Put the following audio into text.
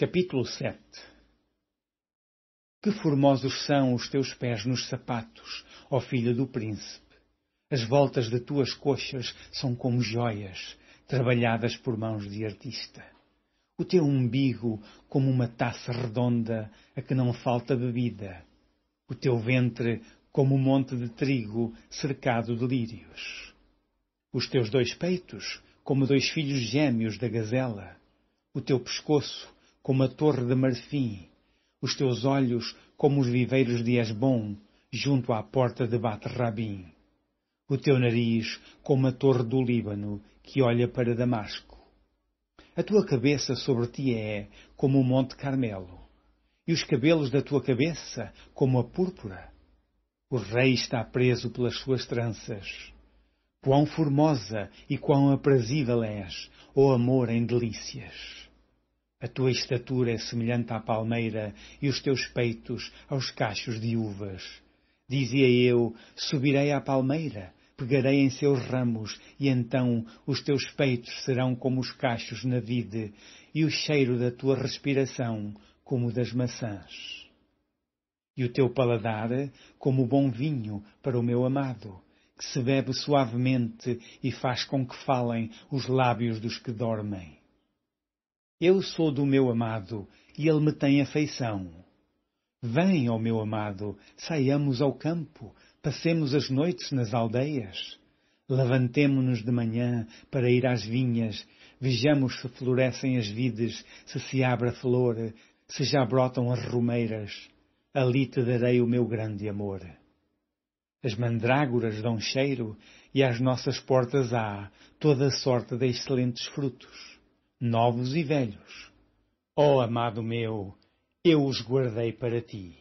Capítulo 7 Que formosos são os teus pés nos sapatos, ó filho do príncipe! As voltas de tuas coxas são como joias, trabalhadas por mãos de artista. O teu umbigo como uma taça redonda a que não falta bebida. O teu ventre como um monte de trigo cercado de lírios. Os teus dois peitos como dois filhos gêmeos da gazela. O teu pescoço como a torre de marfim, os teus olhos como os viveiros de Esbom, junto à porta de bat rabim o teu nariz como a torre do Líbano, que olha para Damasco. A tua cabeça sobre ti é como o Monte Carmelo, e os cabelos da tua cabeça como a púrpura. O rei está preso pelas suas tranças. Quão formosa e quão aprazível és, ó amor em delícias! A tua estatura é semelhante à palmeira e os teus peitos aos cachos de uvas. Dizia eu: Subirei à palmeira, pegarei em seus ramos, e então os teus peitos serão como os cachos na vide, e o cheiro da tua respiração como das maçãs. E o teu paladar como bom vinho para o meu amado, que se bebe suavemente e faz com que falem os lábios dos que dormem. Eu sou do meu amado e ele me tem afeição. Vem, ó meu amado, saiamos ao campo, passemos as noites nas aldeias. Levantemo-nos de manhã para ir às vinhas, vejamos se florescem as vides, se se abre a flor, se já brotam as romeiras. Ali te darei o meu grande amor. As mandrágoras dão cheiro e às nossas portas há toda a sorte de excelentes frutos novos e velhos. Ó oh, amado meu, eu os guardei para ti.